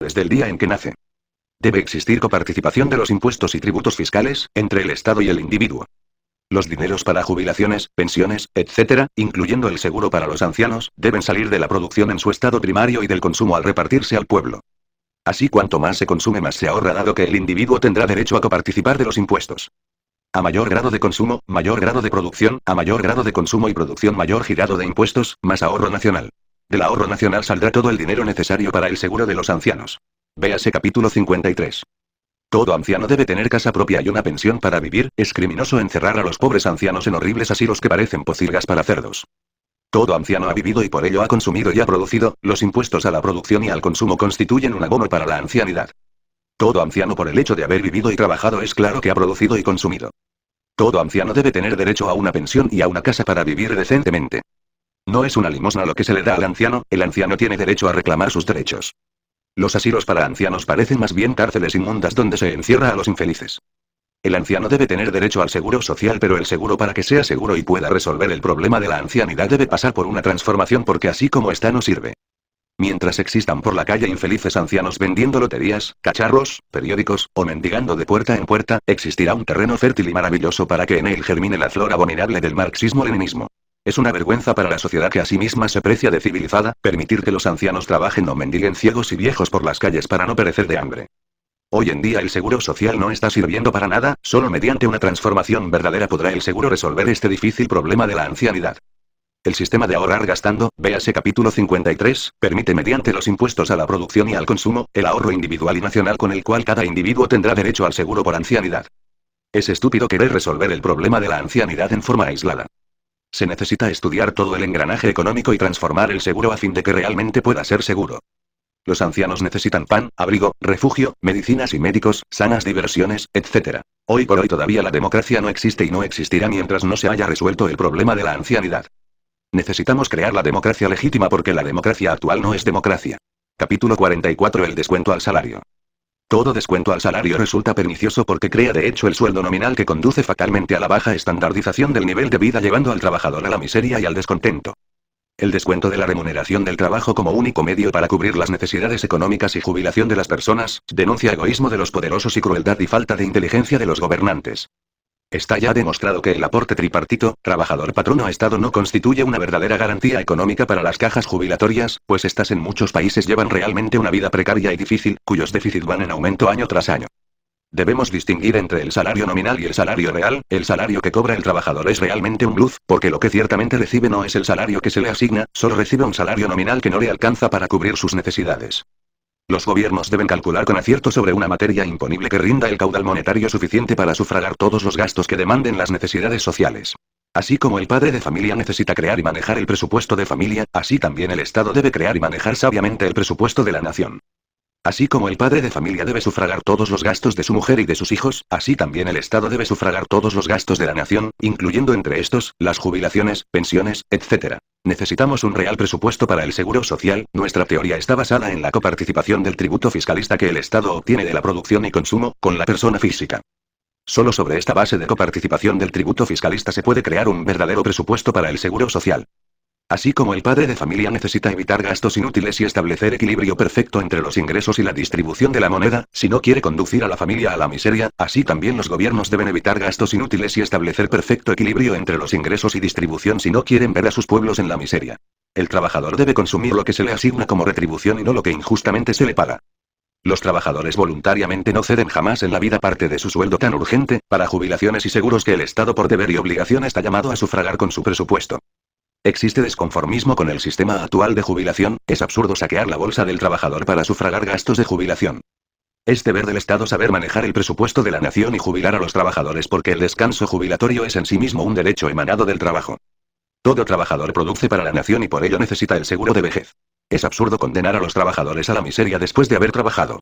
desde el día en que nace. Debe existir coparticipación de los impuestos y tributos fiscales, entre el Estado y el individuo. Los dineros para jubilaciones, pensiones, etc., incluyendo el seguro para los ancianos, deben salir de la producción en su estado primario y del consumo al repartirse al pueblo. Así cuanto más se consume más se ahorra dado que el individuo tendrá derecho a coparticipar de los impuestos. A mayor grado de consumo, mayor grado de producción, a mayor grado de consumo y producción mayor girado de impuestos, más ahorro nacional. Del ahorro nacional saldrá todo el dinero necesario para el seguro de los ancianos. Véase capítulo 53. Todo anciano debe tener casa propia y una pensión para vivir, es criminoso encerrar a los pobres ancianos en horribles asilos que parecen pocilgas para cerdos. Todo anciano ha vivido y por ello ha consumido y ha producido, los impuestos a la producción y al consumo constituyen un abono para la ancianidad. Todo anciano por el hecho de haber vivido y trabajado es claro que ha producido y consumido. Todo anciano debe tener derecho a una pensión y a una casa para vivir decentemente. No es una limosna lo que se le da al anciano, el anciano tiene derecho a reclamar sus derechos. Los asilos para ancianos parecen más bien cárceles inmundas donde se encierra a los infelices. El anciano debe tener derecho al seguro social, pero el seguro para que sea seguro y pueda resolver el problema de la ancianidad debe pasar por una transformación porque así como está no sirve. Mientras existan por la calle infelices ancianos vendiendo loterías, cacharros, periódicos, o mendigando de puerta en puerta, existirá un terreno fértil y maravilloso para que en él germine la flor abominable del marxismo-leninismo. Es una vergüenza para la sociedad que a sí misma se precia de civilizada, permitir que los ancianos trabajen o mendiguen ciegos y viejos por las calles para no perecer de hambre. Hoy en día el seguro social no está sirviendo para nada, solo mediante una transformación verdadera podrá el seguro resolver este difícil problema de la ancianidad. El sistema de ahorrar gastando, véase capítulo 53, permite mediante los impuestos a la producción y al consumo, el ahorro individual y nacional con el cual cada individuo tendrá derecho al seguro por ancianidad. Es estúpido querer resolver el problema de la ancianidad en forma aislada. Se necesita estudiar todo el engranaje económico y transformar el seguro a fin de que realmente pueda ser seguro. Los ancianos necesitan pan, abrigo, refugio, medicinas y médicos, sanas diversiones, etc. Hoy por hoy todavía la democracia no existe y no existirá mientras no se haya resuelto el problema de la ancianidad. Necesitamos crear la democracia legítima porque la democracia actual no es democracia. Capítulo 44 El descuento al salario. Todo descuento al salario resulta pernicioso porque crea de hecho el sueldo nominal que conduce fatalmente a la baja estandardización del nivel de vida llevando al trabajador a la miseria y al descontento. El descuento de la remuneración del trabajo como único medio para cubrir las necesidades económicas y jubilación de las personas, denuncia egoísmo de los poderosos y crueldad y falta de inteligencia de los gobernantes. Está ya demostrado que el aporte tripartito, trabajador-patrono-estado no constituye una verdadera garantía económica para las cajas jubilatorias, pues estas en muchos países llevan realmente una vida precaria y difícil, cuyos déficits van en aumento año tras año. Debemos distinguir entre el salario nominal y el salario real, el salario que cobra el trabajador es realmente un luz, porque lo que ciertamente recibe no es el salario que se le asigna, solo recibe un salario nominal que no le alcanza para cubrir sus necesidades. Los gobiernos deben calcular con acierto sobre una materia imponible que rinda el caudal monetario suficiente para sufragar todos los gastos que demanden las necesidades sociales. Así como el padre de familia necesita crear y manejar el presupuesto de familia, así también el Estado debe crear y manejar sabiamente el presupuesto de la nación. Así como el padre de familia debe sufragar todos los gastos de su mujer y de sus hijos, así también el Estado debe sufragar todos los gastos de la nación, incluyendo entre estos, las jubilaciones, pensiones, etc. Necesitamos un real presupuesto para el seguro social, nuestra teoría está basada en la coparticipación del tributo fiscalista que el Estado obtiene de la producción y consumo, con la persona física. Solo sobre esta base de coparticipación del tributo fiscalista se puede crear un verdadero presupuesto para el seguro social. Así como el padre de familia necesita evitar gastos inútiles y establecer equilibrio perfecto entre los ingresos y la distribución de la moneda, si no quiere conducir a la familia a la miseria, así también los gobiernos deben evitar gastos inútiles y establecer perfecto equilibrio entre los ingresos y distribución si no quieren ver a sus pueblos en la miseria. El trabajador debe consumir lo que se le asigna como retribución y no lo que injustamente se le paga. Los trabajadores voluntariamente no ceden jamás en la vida parte de su sueldo tan urgente, para jubilaciones y seguros que el Estado por deber y obligación está llamado a sufragar con su presupuesto. Existe desconformismo con el sistema actual de jubilación, es absurdo saquear la bolsa del trabajador para sufragar gastos de jubilación. Es deber del Estado saber manejar el presupuesto de la nación y jubilar a los trabajadores porque el descanso jubilatorio es en sí mismo un derecho emanado del trabajo. Todo trabajador produce para la nación y por ello necesita el seguro de vejez. Es absurdo condenar a los trabajadores a la miseria después de haber trabajado.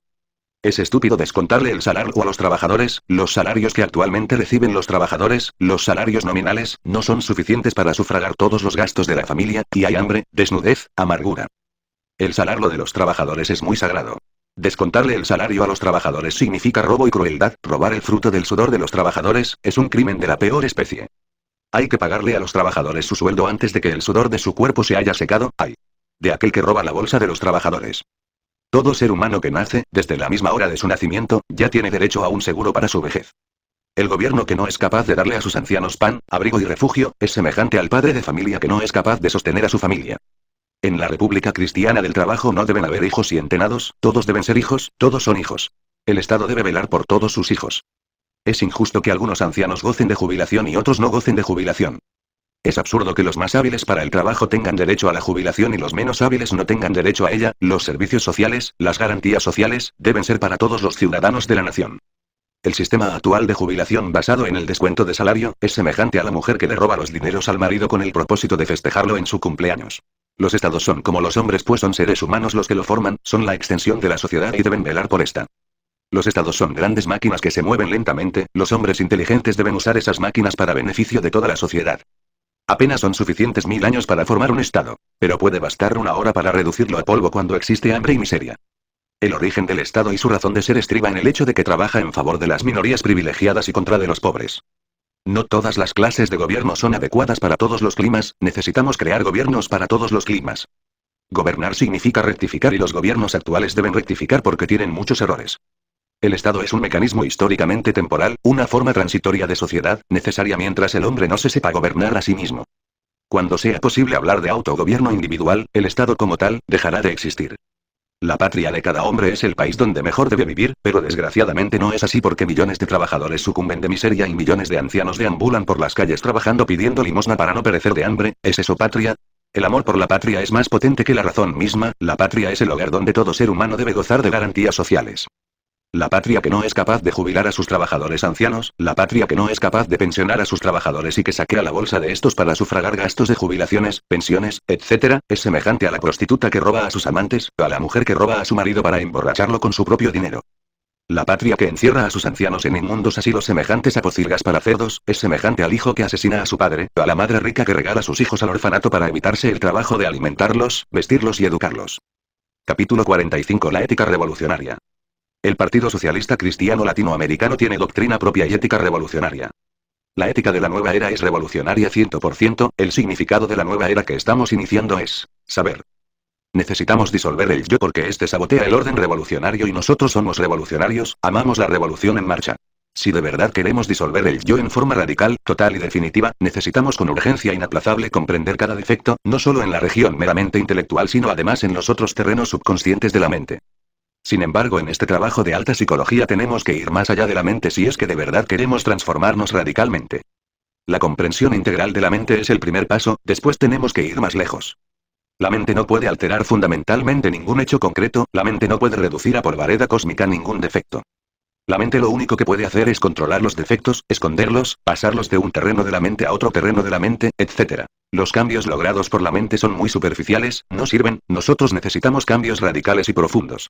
Es estúpido descontarle el salario a los trabajadores, los salarios que actualmente reciben los trabajadores, los salarios nominales, no son suficientes para sufragar todos los gastos de la familia, y hay hambre, desnudez, amargura. El salario de los trabajadores es muy sagrado. Descontarle el salario a los trabajadores significa robo y crueldad, robar el fruto del sudor de los trabajadores, es un crimen de la peor especie. Hay que pagarle a los trabajadores su sueldo antes de que el sudor de su cuerpo se haya secado, ay De aquel que roba la bolsa de los trabajadores. Todo ser humano que nace, desde la misma hora de su nacimiento, ya tiene derecho a un seguro para su vejez. El gobierno que no es capaz de darle a sus ancianos pan, abrigo y refugio, es semejante al padre de familia que no es capaz de sostener a su familia. En la República Cristiana del Trabajo no deben haber hijos y entenados, todos deben ser hijos, todos son hijos. El Estado debe velar por todos sus hijos. Es injusto que algunos ancianos gocen de jubilación y otros no gocen de jubilación. Es absurdo que los más hábiles para el trabajo tengan derecho a la jubilación y los menos hábiles no tengan derecho a ella. Los servicios sociales, las garantías sociales, deben ser para todos los ciudadanos de la nación. El sistema actual de jubilación basado en el descuento de salario, es semejante a la mujer que le roba los dineros al marido con el propósito de festejarlo en su cumpleaños. Los estados son como los hombres pues son seres humanos los que lo forman, son la extensión de la sociedad y deben velar por esta. Los estados son grandes máquinas que se mueven lentamente, los hombres inteligentes deben usar esas máquinas para beneficio de toda la sociedad. Apenas son suficientes mil años para formar un Estado. Pero puede bastar una hora para reducirlo a polvo cuando existe hambre y miseria. El origen del Estado y su razón de ser estriba en el hecho de que trabaja en favor de las minorías privilegiadas y contra de los pobres. No todas las clases de gobierno son adecuadas para todos los climas, necesitamos crear gobiernos para todos los climas. Gobernar significa rectificar y los gobiernos actuales deben rectificar porque tienen muchos errores. El Estado es un mecanismo históricamente temporal, una forma transitoria de sociedad, necesaria mientras el hombre no se sepa gobernar a sí mismo. Cuando sea posible hablar de autogobierno individual, el Estado como tal, dejará de existir. La patria de cada hombre es el país donde mejor debe vivir, pero desgraciadamente no es así porque millones de trabajadores sucumben de miseria y millones de ancianos deambulan por las calles trabajando pidiendo limosna para no perecer de hambre, ¿es eso patria? El amor por la patria es más potente que la razón misma, la patria es el hogar donde todo ser humano debe gozar de garantías sociales. La patria que no es capaz de jubilar a sus trabajadores ancianos, la patria que no es capaz de pensionar a sus trabajadores y que saquea la bolsa de estos para sufragar gastos de jubilaciones, pensiones, etc., es semejante a la prostituta que roba a sus amantes, a la mujer que roba a su marido para emborracharlo con su propio dinero. La patria que encierra a sus ancianos en inmundos asilos semejantes a pocilgas para cerdos, es semejante al hijo que asesina a su padre, o a la madre rica que regala a sus hijos al orfanato para evitarse el trabajo de alimentarlos, vestirlos y educarlos. Capítulo 45 La ética revolucionaria. El Partido Socialista Cristiano Latinoamericano tiene doctrina propia y ética revolucionaria. La ética de la nueva era es revolucionaria 100%, el significado de la nueva era que estamos iniciando es saber. Necesitamos disolver el yo porque este sabotea el orden revolucionario y nosotros somos revolucionarios, amamos la revolución en marcha. Si de verdad queremos disolver el yo en forma radical, total y definitiva, necesitamos con urgencia inaplazable comprender cada defecto, no solo en la región meramente intelectual sino además en los otros terrenos subconscientes de la mente. Sin embargo, en este trabajo de alta psicología tenemos que ir más allá de la mente si es que de verdad queremos transformarnos radicalmente. La comprensión integral de la mente es el primer paso, después tenemos que ir más lejos. La mente no puede alterar fundamentalmente ningún hecho concreto, la mente no puede reducir a polvareda cósmica ningún defecto. La mente lo único que puede hacer es controlar los defectos, esconderlos, pasarlos de un terreno de la mente a otro terreno de la mente, etc. Los cambios logrados por la mente son muy superficiales, no sirven, nosotros necesitamos cambios radicales y profundos.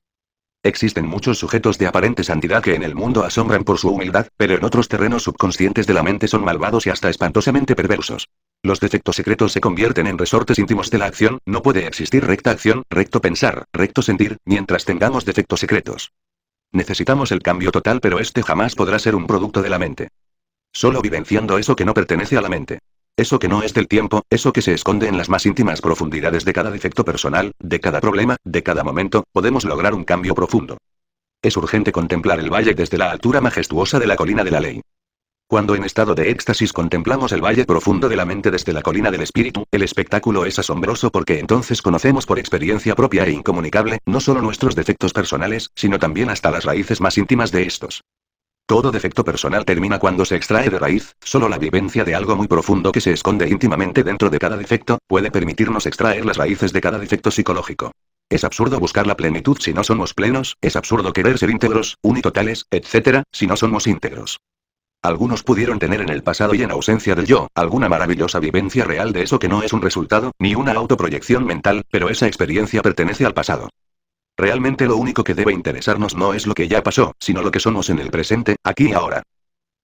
Existen muchos sujetos de aparente santidad que en el mundo asombran por su humildad, pero en otros terrenos subconscientes de la mente son malvados y hasta espantosamente perversos. Los defectos secretos se convierten en resortes íntimos de la acción, no puede existir recta acción, recto pensar, recto sentir, mientras tengamos defectos secretos. Necesitamos el cambio total pero este jamás podrá ser un producto de la mente. Solo vivenciando eso que no pertenece a la mente. Eso que no es del tiempo, eso que se esconde en las más íntimas profundidades de cada defecto personal, de cada problema, de cada momento, podemos lograr un cambio profundo. Es urgente contemplar el valle desde la altura majestuosa de la colina de la ley. Cuando en estado de éxtasis contemplamos el valle profundo de la mente desde la colina del espíritu, el espectáculo es asombroso porque entonces conocemos por experiencia propia e incomunicable, no solo nuestros defectos personales, sino también hasta las raíces más íntimas de estos. Todo defecto personal termina cuando se extrae de raíz, solo la vivencia de algo muy profundo que se esconde íntimamente dentro de cada defecto, puede permitirnos extraer las raíces de cada defecto psicológico. Es absurdo buscar la plenitud si no somos plenos, es absurdo querer ser íntegros, unitotales, etc., si no somos íntegros. Algunos pudieron tener en el pasado y en ausencia del yo, alguna maravillosa vivencia real de eso que no es un resultado, ni una autoproyección mental, pero esa experiencia pertenece al pasado. Realmente lo único que debe interesarnos no es lo que ya pasó, sino lo que somos en el presente, aquí y ahora.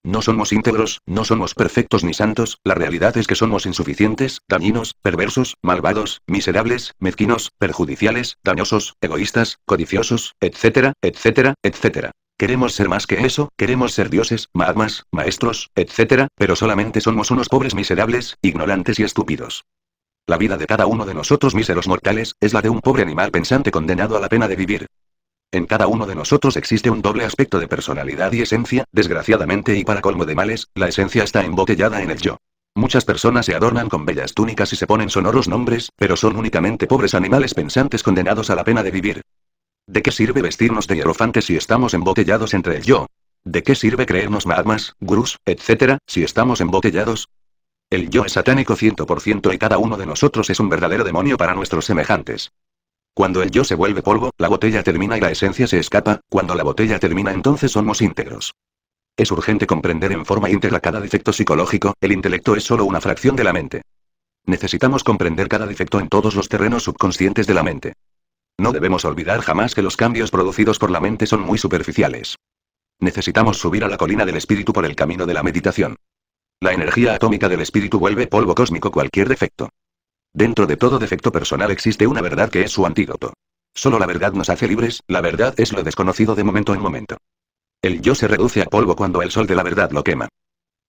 No somos íntegros, no somos perfectos ni santos, la realidad es que somos insuficientes, dañinos, perversos, malvados, miserables, mezquinos, perjudiciales, dañosos, egoístas, codiciosos, etcétera, etcétera, etcétera. Queremos ser más que eso, queremos ser dioses, magmas, maestros, etcétera, pero solamente somos unos pobres miserables, ignorantes y estúpidos. La vida de cada uno de nosotros míseros mortales, es la de un pobre animal pensante condenado a la pena de vivir. En cada uno de nosotros existe un doble aspecto de personalidad y esencia, desgraciadamente y para colmo de males, la esencia está embotellada en el yo. Muchas personas se adornan con bellas túnicas y se ponen sonoros nombres, pero son únicamente pobres animales pensantes condenados a la pena de vivir. ¿De qué sirve vestirnos de hierofantes si estamos embotellados entre el yo? ¿De qué sirve creernos magmas, gurús, etcétera, si estamos embotellados? El yo es satánico 100% y cada uno de nosotros es un verdadero demonio para nuestros semejantes. Cuando el yo se vuelve polvo, la botella termina y la esencia se escapa, cuando la botella termina entonces somos íntegros. Es urgente comprender en forma íntegra cada defecto psicológico, el intelecto es solo una fracción de la mente. Necesitamos comprender cada defecto en todos los terrenos subconscientes de la mente. No debemos olvidar jamás que los cambios producidos por la mente son muy superficiales. Necesitamos subir a la colina del espíritu por el camino de la meditación. La energía atómica del espíritu vuelve polvo cósmico cualquier defecto. Dentro de todo defecto personal existe una verdad que es su antídoto. Solo la verdad nos hace libres, la verdad es lo desconocido de momento en momento. El yo se reduce a polvo cuando el sol de la verdad lo quema.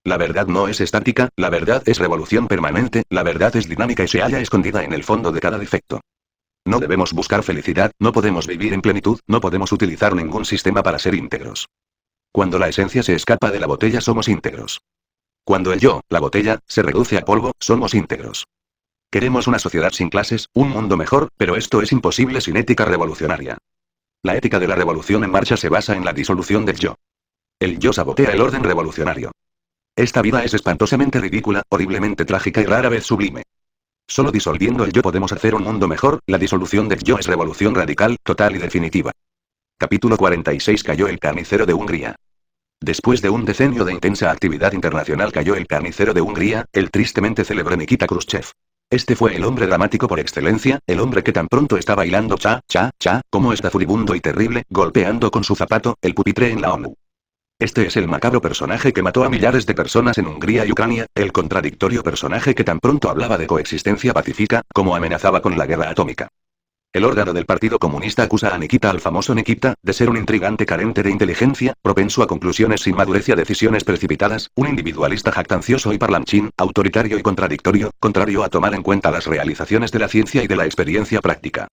La verdad no es estática, la verdad es revolución permanente, la verdad es dinámica y se halla escondida en el fondo de cada defecto. No debemos buscar felicidad, no podemos vivir en plenitud, no podemos utilizar ningún sistema para ser íntegros. Cuando la esencia se escapa de la botella somos íntegros. Cuando el yo, la botella, se reduce a polvo, somos íntegros. Queremos una sociedad sin clases, un mundo mejor, pero esto es imposible sin ética revolucionaria. La ética de la revolución en marcha se basa en la disolución del yo. El yo sabotea el orden revolucionario. Esta vida es espantosamente ridícula, horriblemente trágica y rara vez sublime. Solo disolviendo el yo podemos hacer un mundo mejor, la disolución del yo es revolución radical, total y definitiva. Capítulo 46 Cayó el carnicero de Hungría. Después de un decenio de intensa actividad internacional cayó el carnicero de Hungría, el tristemente célebre Nikita Khrushchev. Este fue el hombre dramático por excelencia, el hombre que tan pronto está bailando cha, cha, cha, como está furibundo y terrible, golpeando con su zapato, el pupitre en la ONU. Este es el macabro personaje que mató a millares de personas en Hungría y Ucrania, el contradictorio personaje que tan pronto hablaba de coexistencia pacífica, como amenazaba con la guerra atómica. El órgano del Partido Comunista acusa a Nikita al famoso Nikita, de ser un intrigante carente de inteligencia, propenso a conclusiones sin madurez y a decisiones precipitadas, un individualista jactancioso y parlanchín, autoritario y contradictorio, contrario a tomar en cuenta las realizaciones de la ciencia y de la experiencia práctica.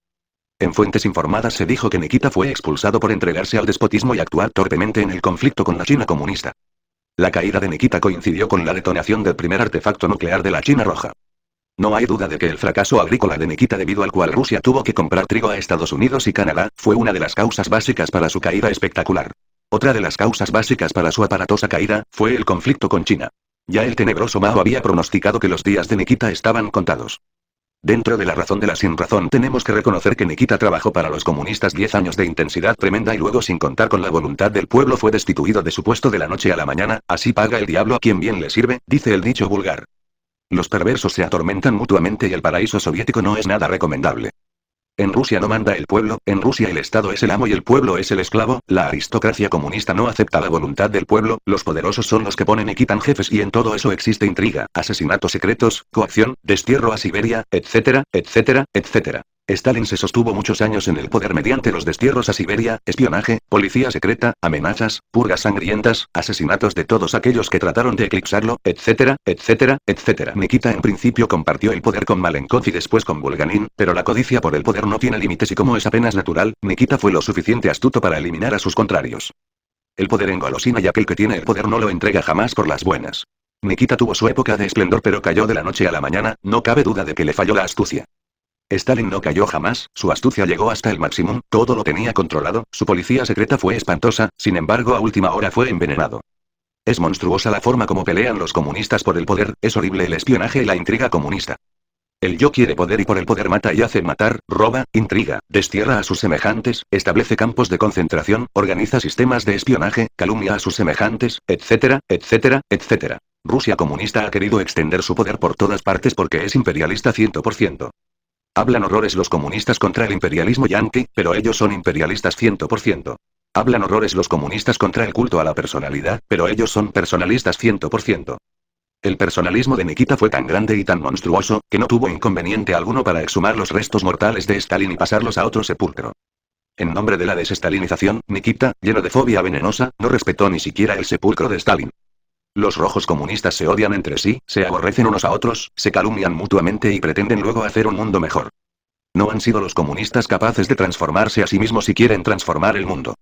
En fuentes informadas se dijo que Nikita fue expulsado por entregarse al despotismo y actuar torpemente en el conflicto con la China comunista. La caída de Nikita coincidió con la detonación del primer artefacto nuclear de la China Roja. No hay duda de que el fracaso agrícola de Nikita debido al cual Rusia tuvo que comprar trigo a Estados Unidos y Canadá, fue una de las causas básicas para su caída espectacular. Otra de las causas básicas para su aparatosa caída, fue el conflicto con China. Ya el tenebroso Mao había pronosticado que los días de Nikita estaban contados. Dentro de la razón de la sin razón tenemos que reconocer que Nikita trabajó para los comunistas 10 años de intensidad tremenda y luego sin contar con la voluntad del pueblo fue destituido de su puesto de la noche a la mañana, así paga el diablo a quien bien le sirve, dice el dicho vulgar. Los perversos se atormentan mutuamente y el paraíso soviético no es nada recomendable. En Rusia no manda el pueblo, en Rusia el Estado es el amo y el pueblo es el esclavo, la aristocracia comunista no acepta la voluntad del pueblo, los poderosos son los que ponen y quitan jefes y en todo eso existe intriga, asesinatos secretos, coacción, destierro a Siberia, etcétera, etcétera, etcétera. Stalin se sostuvo muchos años en el poder mediante los destierros a Siberia, espionaje, policía secreta, amenazas, purgas sangrientas, asesinatos de todos aquellos que trataron de eclipsarlo, etcétera, etcétera, etcétera. Nikita en principio compartió el poder con Malenkov y después con Bulganin, pero la codicia por el poder no tiene límites y como es apenas natural, Nikita fue lo suficiente astuto para eliminar a sus contrarios. El poder engolosina y aquel que tiene el poder no lo entrega jamás por las buenas. Nikita tuvo su época de esplendor pero cayó de la noche a la mañana, no cabe duda de que le falló la astucia. Stalin no cayó jamás, su astucia llegó hasta el máximo, todo lo tenía controlado, su policía secreta fue espantosa, sin embargo a última hora fue envenenado. Es monstruosa la forma como pelean los comunistas por el poder, es horrible el espionaje y la intriga comunista. El yo quiere poder y por el poder mata y hace matar, roba, intriga, destierra a sus semejantes, establece campos de concentración, organiza sistemas de espionaje, calumnia a sus semejantes, etcétera, etcétera, etcétera. Rusia comunista ha querido extender su poder por todas partes porque es imperialista 100%. Hablan horrores los comunistas contra el imperialismo yanqui, pero ellos son imperialistas 100%. Hablan horrores los comunistas contra el culto a la personalidad, pero ellos son personalistas 100%. El personalismo de Nikita fue tan grande y tan monstruoso, que no tuvo inconveniente alguno para exhumar los restos mortales de Stalin y pasarlos a otro sepulcro. En nombre de la desestalinización, Nikita, lleno de fobia venenosa, no respetó ni siquiera el sepulcro de Stalin. Los rojos comunistas se odian entre sí, se aborrecen unos a otros, se calumnian mutuamente y pretenden luego hacer un mundo mejor. No han sido los comunistas capaces de transformarse a sí mismos si quieren transformar el mundo.